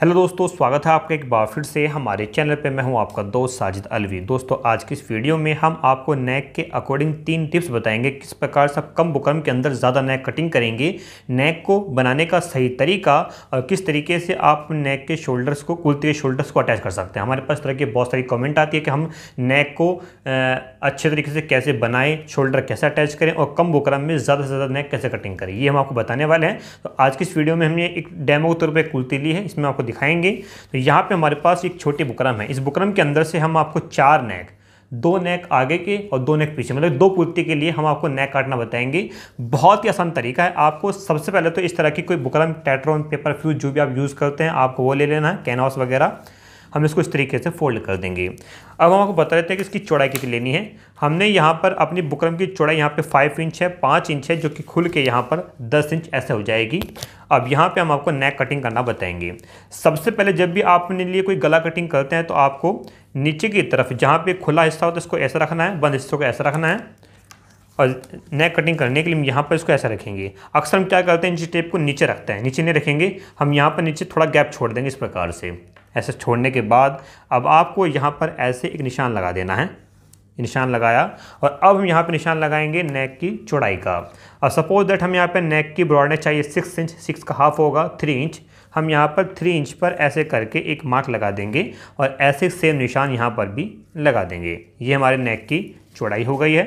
hello दोस्तों स्वागत है आपका एक बार फिर से हमारे चैनल पे मैं हूं आपका दोस्त साजिद अलवी दोस्तों आज की इस वीडियो में हम आपको नेक के अकॉर्डिंग तीन टिप्स बताएंगे किस प्रकार से आप कम बुकरम के अंदर ज़्यादा नेक कटिंग करेंगे नेक को बनाने का सही तरीका और किस तरीके से आप नेक के शोल्डर्स को कुलते के शोल्डर्स को अटैच कर सकते हैं हमारे पास तरह के बहुत सारी कॉमेंट आती है कि हम नेक को अच्छे तरीके से कैसे बनाएँ शोल्डर कैसे अटैच करें और कम बुकरम में ज़्यादा से ज़्यादा नेक कैसे कटिंग करें ये हम आपको बताने वाले हैं तो आज की इस वीडियो में हमने एक डेमो के तौर पर कुलती ली है इसमें आपको आपको दिखाएंगे तो यहाँ पे हमारे पास एक छोटे बुकरम है इस बुकरम के अंदर से हम आपको चार नेक दो नेक आगे के और दो नेक पीछे मतलब दो कुर्ती के लिए हम आपको नेक काटना बताएंगे बहुत ही आसान तरीका है आपको सबसे पहले तो इस तरह की कोई बुकरम टेट्रोन पेपर फ्यूज जो भी आप यूज़ करते हैं आपको वो ले लेना है कैनवास वगैरह हम इसको इस तरीके से फोल्ड कर देंगे अब हम आपको बता देते हैं कि इसकी चौड़ाई कितनी लेनी है हमने यहाँ पर अपनी बुकरम की चौड़ाई यहाँ पे फाइव इंच है पाँच इंच है जो कि खुल के यहाँ पर दस इंच ऐसे हो जाएगी अब यहाँ पे हम आपको नेक कटिंग करना बताएंगे सबसे पहले जब भी आप अपने लिए कोई गला कटिंग करते हैं तो आपको नीचे की तरफ जहाँ पे खुला हिस्सा हो तो इसको ऐसा रखना है बंद हिस्सों को ऐसा रखना है और नेक कटिंग करने के लिए हम यहाँ पर इसको ऐसा रखेंगे अक्सर हम क्या करते हैं इंची टेप को नीचे रखते हैं नीचे नहीं रखेंगे हम यहाँ पर नीचे थोड़ा गैप छोड़ देंगे इस प्रकार से ऐसे छोड़ने के बाद अब आपको यहाँ पर ऐसे एक निशान लगा देना है निशान लगाया और अब हम यहाँ पे निशान लगाएंगे नेक की चौड़ाई का और सपोज दैट हम यहाँ पे नेक की ब्रॉडनेस चाहिए सिक्स इंच सिक्स का हाफ होगा थ्री इंच हम यहाँ पर थ्री इंच पर ऐसे करके एक मार्क लगा देंगे और ऐसे सेम निशान यहाँ पर भी लगा देंगे ये हमारे नेक की चौड़ाई हो गई है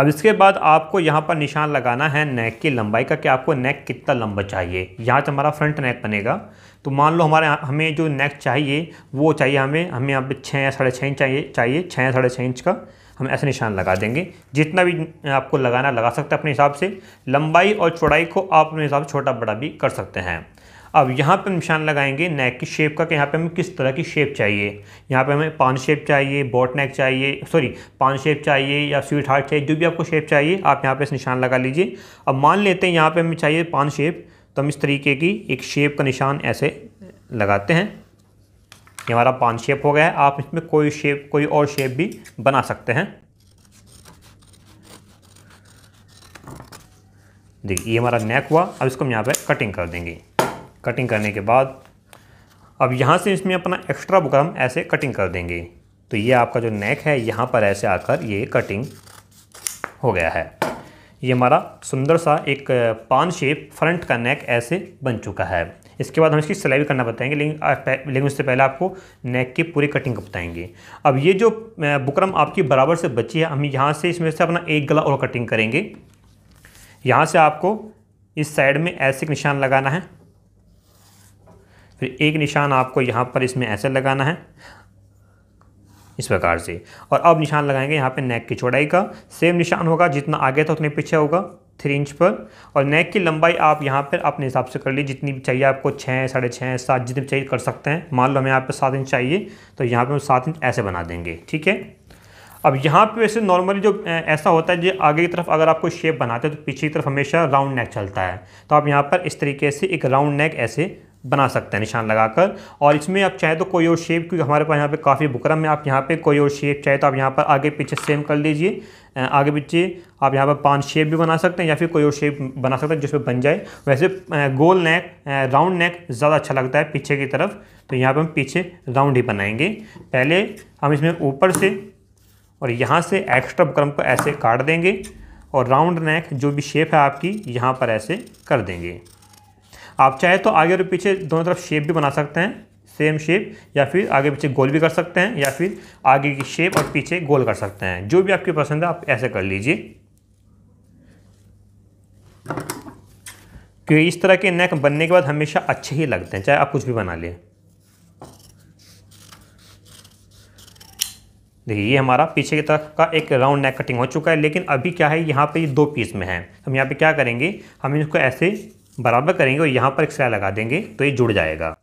अब इसके बाद आपको यहाँ पर निशान लगाना है नेक की लंबाई का कि आपको नेक कितना लंबा चाहिए यहाँ से हमारा फ्रंट नेक बनेगा तो मान लो हमारे हमें जो नेक चाहिए वो चाहिए हमें हमें यहाँ पे छः या साढ़े छः इंच चाहिए चाहिए छः या साढ़े छः इंच का हम ऐसे निशान लगा देंगे जितना भी आपको लगाना लगा सकते हैं अपने हिसाब से लंबाई और चौड़ाई को आप अपने हिसाब से छोटा बड़ा भी कर सकते हैं अब यहाँ पर निशान लगाएंगे नेक की शेप का कि यहाँ पर हमें किस तरह की शेप चाहिए यहाँ पर हमें पान शेप चाहिए बॉट नेक चाहिए सॉरी पान शेप चाहिए या स्वीट हार्ट चाहिए जो भी आपको शेप चाहिए आप यहाँ पर निशान लगा लीजिए अब मान लेते हैं यहाँ पर हमें चाहिए पान शेप तो हम इस तरीके की एक शेप का निशान ऐसे लगाते हैं ये हमारा पान शेप हो गया है आप इसमें कोई शेप कोई और शेप भी बना सकते हैं देखिए ये हमारा नेक हुआ अब इसको हम यहाँ पर कटिंग कर देंगे कटिंग करने के बाद अब यहाँ से इसमें अपना एक्स्ट्रा हम ऐसे कटिंग कर देंगे तो ये आपका जो नेक है यहाँ पर ऐसे आकर ये कटिंग हो गया है ये हमारा सुंदर सा एक पान शेप फ्रंट का नेक ऐसे बन चुका है इसके बाद हम इसकी सिलाई भी करना बताएंगे लेकिन लेकिन उससे पहले आपको नेक की पूरी कटिंग बताएंगे अब ये जो बुकरम आपकी बराबर से बची है हम यहाँ से इसमें से अपना एक गला और कटिंग करेंगे यहाँ से आपको इस साइड में ऐसे निशान लगाना है फिर एक निशान आपको यहाँ पर इसमें ऐसे लगाना है इस प्रकार से और अब निशान लगाएंगे यहाँ पे नेक की चौड़ाई का सेम निशान होगा जितना आगे था उतने पीछे होगा थ्री इंच पर और नेक की लंबाई आप यहाँ पर अपने हिसाब से कर लीजिए जितनी भी चाहिए आपको छः साढ़े छः सात जितनी चाहिए कर सकते हैं मान लो हमें यहाँ पर सात इंच चाहिए तो यहाँ पर हम सात इंच ऐसे बना देंगे ठीक है अब यहाँ पे वैसे नॉर्मली जो ऐसा होता है जो आगे की तरफ अगर आप कोई शेप बनाते हैं तो पीछे की तरफ हमेशा राउंड नेक चलता है तो आप यहाँ पर इस तरीके से एक राउंड नेक ऐसे बना सकते हैं निशान लगाकर और इसमें आप चाहे तो कोई और शेप क्योंकि हमारे पास यहाँ पे काफ़ी बुकरम है आप यहाँ पे कोई और शेप चाहे तो आप यहाँ पर आगे पीछे सेम कर लीजिए आगे पीछे आप यहाँ पर पांच शेप भी बना सकते हैं या फिर कोई और शेप बना सकते हैं जिसमें बन जाए वैसे गोल नेक राउंड नेक ज़्यादा अच्छा लगता है पीछे की तरफ तो यहाँ पर हम पीछे राउंड ही बनाएंगे पहले हम इसमें ऊपर से और यहाँ से एक्स्ट्रा बुकरम को ऐसे काट देंगे और राउंड नेक जो भी शेप है आपकी यहाँ पर ऐसे कर देंगे आप चाहे तो आगे और पीछे दोनों तरफ शेप भी बना सकते हैं सेम शेप या फिर आगे पीछे गोल भी कर सकते हैं या फिर आगे की शेप और पीछे गोल कर सकते हैं जो भी आपकी पसंद है आप ऐसे कर लीजिए क्योंकि इस तरह के नेक बनने के बाद हमेशा अच्छे ही लगते हैं चाहे आप कुछ भी बना लें देखिए ये हमारा पीछे की तरफ का एक राउंड नेक कटिंग हो चुका है लेकिन अभी क्या है यहाँ पे ये दो पीस में है हम यहाँ पे क्या करेंगे हम इसको ऐसे बराबर करेंगे और यहाँ पर एक सिलाई लगा देंगे तो ये जुड़ जाएगा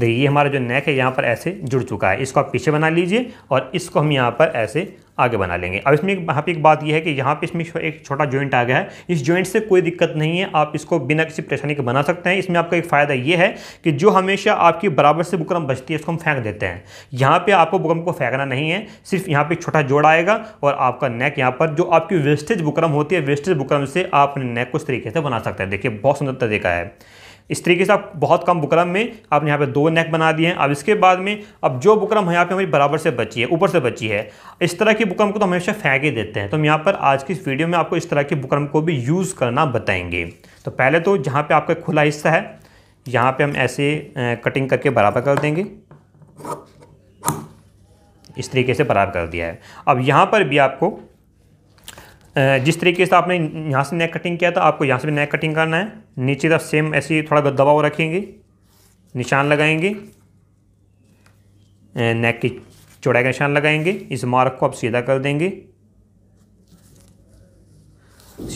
देखिए हमारा जो नेक है यहाँ पर ऐसे जुड़ चुका है इसको आप पीछे बना लीजिए और इसको हम यहाँ पर ऐसे आगे बना लेंगे अब इसमें यहाँ पे एक बात यह है कि यहाँ पे इसमें एक छोटा जॉइंट आ गया है इस जॉइंट से कोई दिक्कत नहीं है आप इसको बिना किसी परेशानी के बना सकते हैं इसमें आपका एक फ़ायदा ये है कि जो हमेशा आपकी बराबर से बुकरम बचती है उसको हम फेंक देते हैं यहाँ पर आपको बुकरम को फेंकना नहीं है सिर्फ यहाँ पर छोटा जोड़ आएगा और आपका नेक यहाँ पर जो आपकी वेस्टेज बुकरम होती है वेस्टेज बुकरम से आप अपने नेक को इस तरीके से बना सकते हैं देखिए बहुत सुंदर तरीका है इस तरीके से आप बहुत कम बुकरम में आपने यहाँ पे दो नेक बना दिए हैं अब इसके बाद में अब जो बुकरम यहाँ पे हमारी बराबर से बची है ऊपर से बची है इस तरह की बुकरम को तो हमेशा फेंक ही देते हैं तो हम यहाँ पर आज की इस वीडियो में आपको इस तरह की बुकरम को भी यूज़ करना बताएंगे तो पहले तो जहाँ पर आपका खुला हिस्सा है यहाँ पर हम ऐसे कटिंग करके बराबर कर देंगे इस तरीके से बराबर कर दिया है अब यहाँ पर भी आपको जिस तरीके से आपने यहाँ से नेक कटिंग किया था तो आपको यहाँ से भी नेक कटिंग करना है नीचे तरफ सेम ऐसे ही थोड़ा दबाव रखेंगे निशान लगाएंगे नेक की चौड़ाई का निशान लगाएंगे इस मार्क को आप सीधा कर देंगे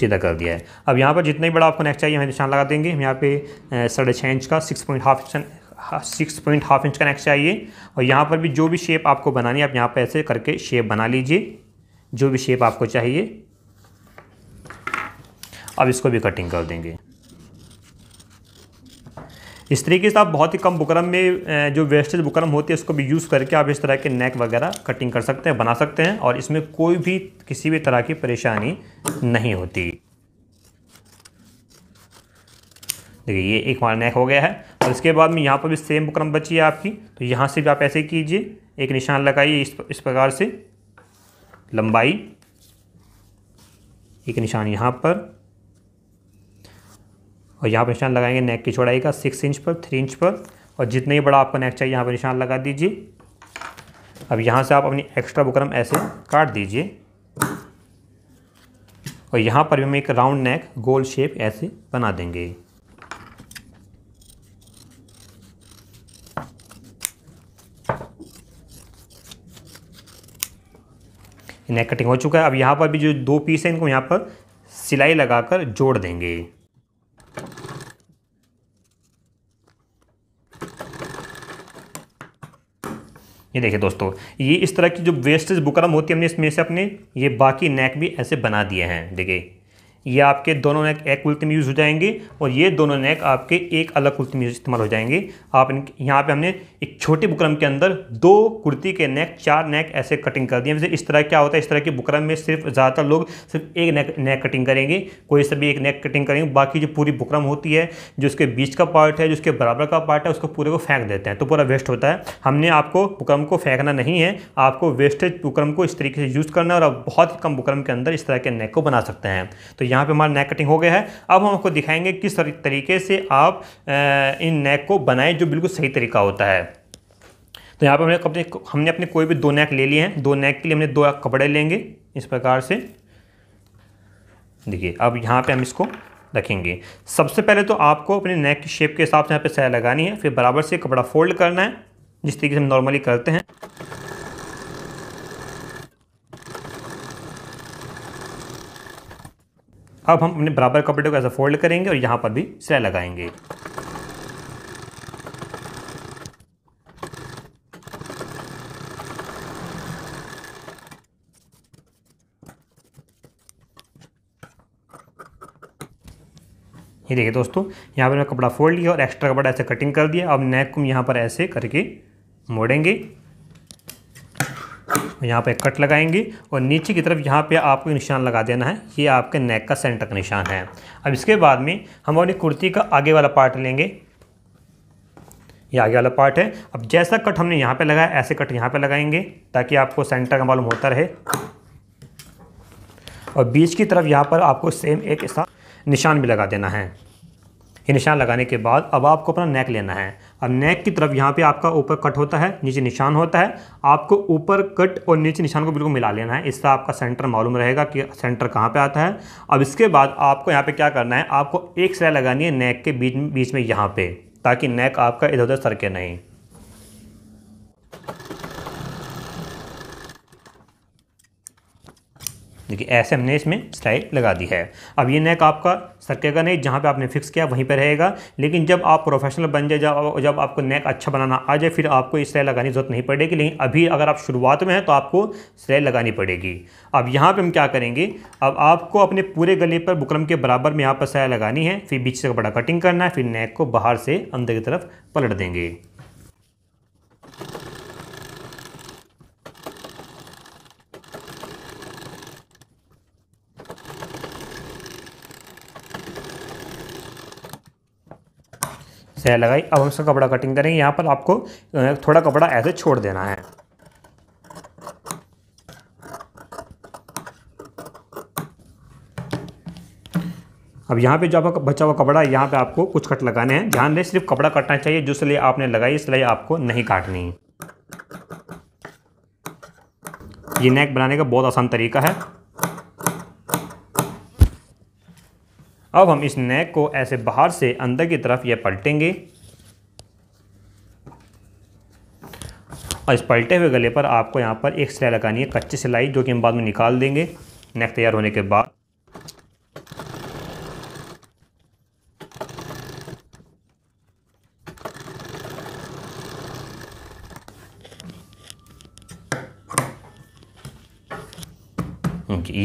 सीधा कर दिया है अब यहाँ पर जितना ही बड़ा आपको नेक चाहिए हमें निशान लगा देंगे हम यहाँ पे साढ़े छः इंच का six point half inch six point half inch का नेक चाहिए और यहाँ पर भी जो भी शेप आपको बनानी है आप यहाँ पर ऐसे करके शेप बना लीजिए जो भी शेप आपको चाहिए अब इसको भी कटिंग कर देंगे इस तरीके से आप बहुत ही कम बुकरम में जो वेस्टेज बुकरम होती है उसको भी यूज़ करके आप इस तरह के नेक वगैरह कटिंग कर सकते हैं बना सकते हैं और इसमें कोई भी किसी भी तरह की परेशानी नहीं होती देखिए ये एक हमारा नेक हो गया है और इसके बाद में यहाँ पर भी सेम बुकरम बची है आपकी तो यहाँ से भी आप ऐसे कीजिए एक निशान लगाइए इस इस प्रकार से लंबाई एक निशान यहाँ पर और यहाँ पर निशान लगाएंगे नेक की चौड़ाई का सिक्स इंच पर थ्री इंच पर और जितना ही बड़ा आपको नेक चाहिए यहाँ पर निशान लगा दीजिए अब यहाँ से आप अपनी एक्स्ट्रा बुकरम ऐसे काट दीजिए और यहाँ पर भी हम एक राउंड नेक गोल शेप ऐसे बना देंगे नेक कटिंग हो चुका है अब यहाँ पर भी जो दो पीस है इनको यहाँ पर सिलाई लगाकर जोड़ देंगे ये देखिए दोस्तों ये इस तरह की जो वेस्टेज बुकरम होती है हमने इसमें से अपने ये बाकी नेक भी ऐसे बना दिए हैं देखिए ये आपके दोनों नेक एक कुर्ती में यूज़ हो जाएंगे और ये दोनों नेक आपके एक अलग कुर्ती में इस्तेमाल हो जाएंगे आप यहाँ पे हमने एक छोटे बुकरम के अंदर दो कुर्ती के नेक चार नेक ऐसे कटिंग कर दिए जैसे इस तरह क्या होता है इस तरह के बुकरम में सिर्फ ज़्यादातर लोग सिर्फ एक नेक नेक कटिंग करेंगे कोई सभी एक नेक कटिंग करेंगे बाकी जो पूरी बुकरम होती है जो उसके बीच का पार्ट है जो उसके बराबर का पार्ट है उसको पूरे को फेंक देते हैं तो पूरा वेस्ट होता है हमने आपको बुकरम को फेंकना नहीं है आपको वेस्टेज बुकरम को इस तरीके से यूज़ करना है और आप बहुत कम बुकरम के अंदर इस तरह के नेक को बना सकते हैं तो यहाँ पे हमारा नेक कटिंग हो गया है अब हम आपको दिखाएंगे किस तरीके से आप इन नेक को बनाएं जो बिल्कुल सही तरीका होता है तो यहाँ पर हमने अपने हमने अपने कोई भी दो नेक ले लिए हैं दो नेक के लिए हमने दो कपड़े लेंगे इस प्रकार से देखिए अब यहाँ पे हम इसको रखेंगे सबसे पहले तो आपको अपने नेक की शेप के हिसाब से यहाँ पे सह लगानी है फिर बराबर से कपड़ा फोल्ड करना है जिस तरीके से हम नॉर्मली करते हैं अब हम अपने बराबर कपड़े को ऐसा फोल्ड करेंगे और यहाँ पर भी सिलाई लगाएंगे ये देखिए दोस्तों यहाँ पर मैं कपड़ा फोल्ड किया और एक्स्ट्रा कपड़ा ऐसे कटिंग कर दिया अब नेक को यहाँ पर ऐसे करके मोड़ेंगे यहाँ पे कट लगाएंगे और नीचे की तरफ यहाँ पे आपको निशान लगा देना है ये आपके नेक का सेंटर का निशान है अब इसके बाद में हम अपनी कुर्ती का आगे वाला पार्ट लेंगे ये आगे वाला पार्ट है अब जैसा कट हमने यहाँ पे लगाया ऐसे कट यहाँ पे लगाएंगे ताकि आपको सेंटर का मालूम होता रहे और बीच की तरफ यहाँ पर आपको सेम एक निशान भी लगा देना है ये निशान लगाने के बाद अब आपको अपना नेक लेना है अब नेक की तरफ यहाँ पे आपका ऊपर कट होता है नीचे निशान होता है आपको ऊपर कट और नीचे निशान को बिल्कुल मिला लेना है इससे आपका सेंटर मालूम रहेगा कि सेंटर कहाँ पे आता है अब इसके बाद आपको यहाँ पे क्या करना है आपको एक सिलाई लगानी है नेक के बीच बीच में यहाँ पे ताकि नेक आपका इधर उधर सरके नहीं देखिए ऐसे हमने इसमें स्टाइल लगा दी है अब ये नेक आपका सरकेगा नहीं जहाँ पे आपने फिक्स किया वहीं पे रहेगा लेकिन जब आप प्रोफेशनल बन जाए जब जब आपको नेक अच्छा बनाना आ जाए फिर आपको इस स्टाइल लगाने की ज़रूरत नहीं पड़ेगी लेकिन अभी अगर आप शुरुआत में हैं तो आपको स्टाइल लगानी पड़ेगी अब यहाँ पर हम क्या करेंगे अब आपको अपने पूरे गले पर बुकरम के बराबर में यहाँ पर स्टाइल लगानी है फिर बीच से बड़ा कटिंग करना है फिर नेक को बाहर से अंदर की तरफ पलट देंगे सह लगाई अब हम इसका कपड़ा कटिंग करेंगे यहाँ पर आपको थोड़ा कपड़ा ऐसे छोड़ देना है अब यहाँ पे जो आपका बचा हुआ कपड़ा यहाँ पे आपको कुछ कट लगाने हैं ध्यान दें सिर्फ कपड़ा कटना चाहिए जो सिलाई आपने लगाई सिलाई आपको नहीं काटनी ये नेक बनाने का बहुत आसान तरीका है अब हम इस नेक को ऐसे बाहर से अंदर की तरफ यह पलटेंगे और इस पलटे हुए गले पर आपको यहाँ पर एक सिलाई लगानी है कच्ची सिलाई जो कि हम बाद में निकाल देंगे नेक तैयार होने के बाद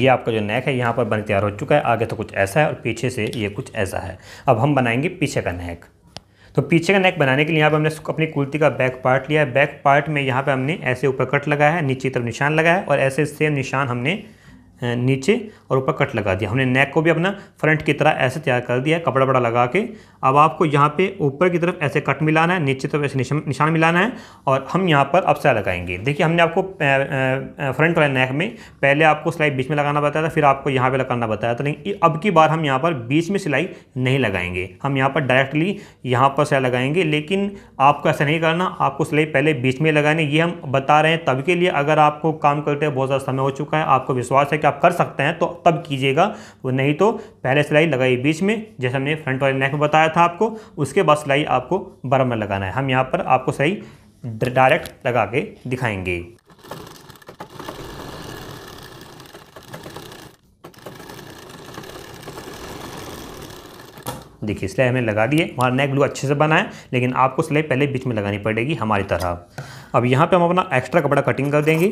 आपका जो नेक है यहाँ पर बन तैयार हो चुका है आगे तो कुछ ऐसा है और पीछे से ये कुछ ऐसा है अब हम बनाएंगे पीछे का नेक तो पीछे का नेक बनाने के लिए यहाँ पर हमने अपनी कुर्ती का बैक पार्ट लिया है बैक पार्ट में यहाँ पर हमने ऐसे ऊपर कट लगाया है नीचे तरफ निशान लगाया है और ऐसे सेम निशान हमने नीचे और ऊपर कट लगा दिया हमने नेक को भी अपना फ्रंट की तरह ऐसे तैयार कर दिया कपड़ा बड़ा लगा के अब आपको यहाँ पे ऊपर की तरफ ऐसे कट मिलाना है नीचे तरफ ऐसे निशान मिलाना है और हम यहाँ पर अपसा लगाएंगे देखिए हमने आपको फ्रंट वाले नेक में पहले आपको सिलाई बीच में लगाना बताया था फिर आपको यहाँ पर लगाना बताया था लेकिन अब की बार हम यहाँ पर बीच में सिलाई नहीं लगाएंगे हम यहाँ पर डायरेक्टली यहाँ पर सिलाई लगाएंगे लेकिन आपको ऐसा नहीं करना आपको सिलाई पहले बीच में लगानी ये हम बता रहे हैं तब के लिए अगर आपको काम करते बहुत ज़्यादा समय हो चुका है आपको विश्वास है कि आप कर सकते हैं तो तब कीजिएगा वो नहीं तो पहले सिलाई लगाई बीच में जैसे हमने फ्रंट वाले नेक में बताया था आपको उसके बाद सिलाई आपको बरम में लगाना है हम यहाँ पर आपको सही डायरेक्ट लगा के दिखाएंगे देखिए सिलाई हमने लगा दी है वहाँ नेक ब्लू अच्छे से बना है लेकिन आपको सिलाई पहले बीच में लगानी पड़ेगी हमारी तरह अब यहाँ पे हम अपना एक्स्ट्रा कपड़ा कटिंग कर देंगे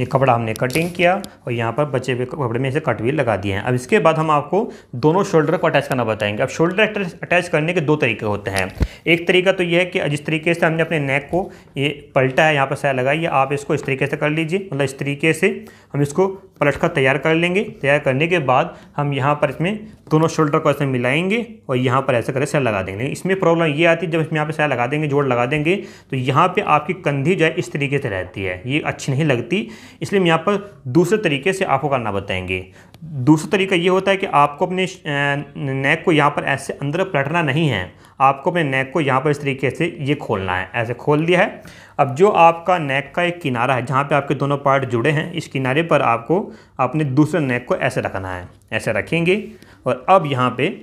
ये कपड़ा हमने कटिंग किया और यहाँ पर बचे हुए कपड़े में इसे कट भी लगा दिए हैं अब इसके बाद हम आपको दोनों शोल्डर को अटैच करना बताएंगे अब शोल्डर अटैच करने के दो तरीके होते हैं एक तरीका तो ये है कि जिस तरीके से हमने अपने नेक को ये पलटा है यहाँ पर सया लगाई आप इसको इस तरीके से कर लीजिए मतलब इस तरीके से हम इसको पलट कर तैयार कर लेंगे तैयार करने के बाद हम यहाँ पर इसमें दोनों शोल्डर को ऐसे मिलाएंगे और यहाँ पर ऐसे करके सया लगा देंगे इसमें प्रॉब्लम ये आती है जब इसमें यहाँ पर सया लगा देंगे जोड़ लगा देंगे तो यहाँ पर आपकी कंधी जो है इस तरीके से रहती है ये अच्छी नहीं लगती इसलिए हम यहाँ पर दूसरे तरीके से आपको करना बताएंगे दूसरा तरीका ये होता है कि आपको अपने नेक को यहाँ पर ऐसे अंदर पलटना नहीं है आपको अपने नेक को यहाँ पर इस तरीके से ये खोलना है ऐसे खोल दिया है अब जो आपका नेक का एक किनारा है जहाँ पे आपके दोनों पार्ट जुड़े हैं इस किनारे पर आपको अपने दूसरे नेक को ऐसे रखना है ऐसे रखेंगे और अब यहाँ पर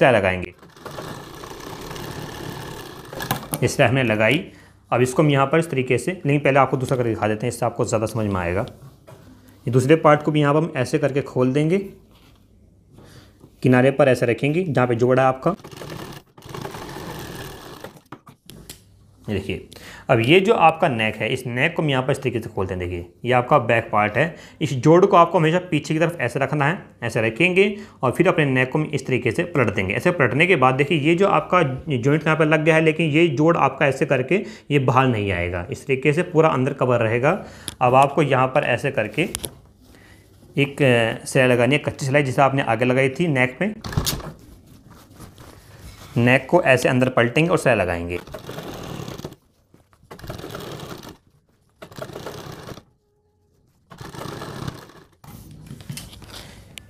सह लगाएंगे इस तरह हमने लगाई अब इसको हम यहाँ पर इस तरीके से लेकिन पहले आपको दूसरा करके दिखा देते हैं इससे आपको ज़्यादा समझ में आएगा ये दूसरे पार्ट को भी यहाँ पर हम ऐसे करके खोल देंगे किनारे पर ऐसे रखेंगे जहाँ पे जोड़ा है आपका देखिए अब ये जो आपका नेक है इस नेक को हम यहाँ पर इस तरीके से खोलते हैं देखिए ये आपका बैक पार्ट है इस जोड़ को आपको हमेशा पीछे की तरफ ऐसे रखना है ऐसे रखेंगे और फिर अपने नेक को इस तरीके से पलट देंगे ऐसे पलटने के बाद देखिए ये जो आपका जॉइंट यहाँ पर लग गया है लेकिन ये जोड़ आपका ऐसे करके ये बाहर नहीं आएगा इस तरीके से पूरा अंदर कवर रहेगा अब आपको यहाँ पर ऐसे करके एक सिलाई लगानी है कच्ची सिलाई जिसे आपने आगे लगाई थी नेक में नेक को ऐसे अंदर पलटेंगे और सिलाई लगाएंगे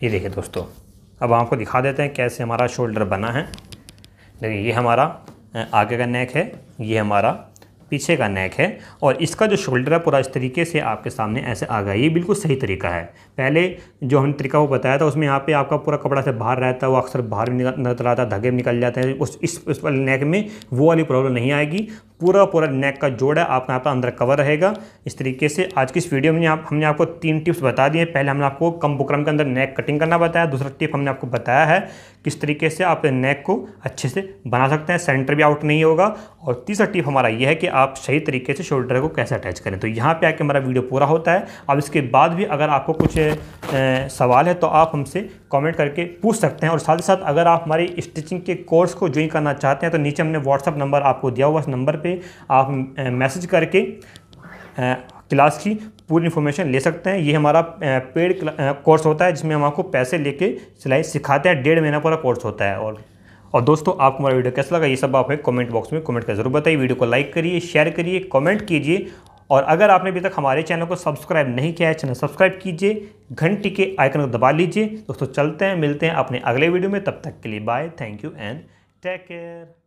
ये देखिए दोस्तों अब आपको दिखा देते हैं कैसे हमारा शोल्डर बना है देखिए ये हमारा आगे का नेक है ये हमारा पीछे का नेक है और इसका जो शोल्डर है पूरा इस तरीके से आपके सामने ऐसे आ गया ये बिल्कुल सही तरीका है पहले जो हमने तरीका वो बताया था उसमें यहाँ पे आपका पूरा कपड़ा से बाहर रहता है वो अक्सर बाहर भी नजर आता है धागे भी निकल जाते हैं उस इस इस वाले नेक में वो वाली प्रॉब्लम नहीं आएगी पूरा पूरा नेक का जोड़ है आपका यहाँ अंदर कवर रहेगा इस तरीके से आज की इस वीडियो में आप हमने आपको तीन टिप्स बता दिए पहले हमने आपको कम बुकरम के अंदर नेक कटिंग करना बताया दूसरा टिप हमने आपको बताया है किस तरीके से आप नेक को अच्छे से बना सकते हैं सेंटर भी आउट नहीं होगा और तीसरा टिप हमारा यह है कि आप सही तरीके से शोल्डर को कैसे अटैच करें तो यहाँ पे आके हमारा वीडियो पूरा होता है अब इसके बाद भी अगर आपको कुछ सवाल है तो आप हमसे कमेंट करके पूछ सकते हैं और साथ ही साथ अगर आप हमारे स्टिचिंग के कोर्स को ज्वाइन करना चाहते हैं तो नीचे हमने व्हाट्सअप नंबर आपको दिया हुआ उस नंबर पर आप मैसेज करके क्लास की पूरी इन्फॉर्मेशन ले सकते हैं ये हमारा पेड कोर्स होता है जिसमें हम आपको पैसे लेके सिलाई सिखाते हैं डेढ़ महीना पूरा कोर्स होता है और और दोस्तों आपको हमारा वीडियो कैसा लगा ये सब आप कमेंट बॉक्स में कमेंट कर जरूर बताइए वीडियो को लाइक करिए शेयर करिए कमेंट कीजिए और अगर आपने अभी तक हमारे चैनल को सब्सक्राइब नहीं किया है चैनल सब्सक्राइब कीजिए घंटी के आइकन को दबा लीजिए दोस्तों चलते हैं मिलते हैं अपने अगले वीडियो में तब तक के लिए bye thank you and take care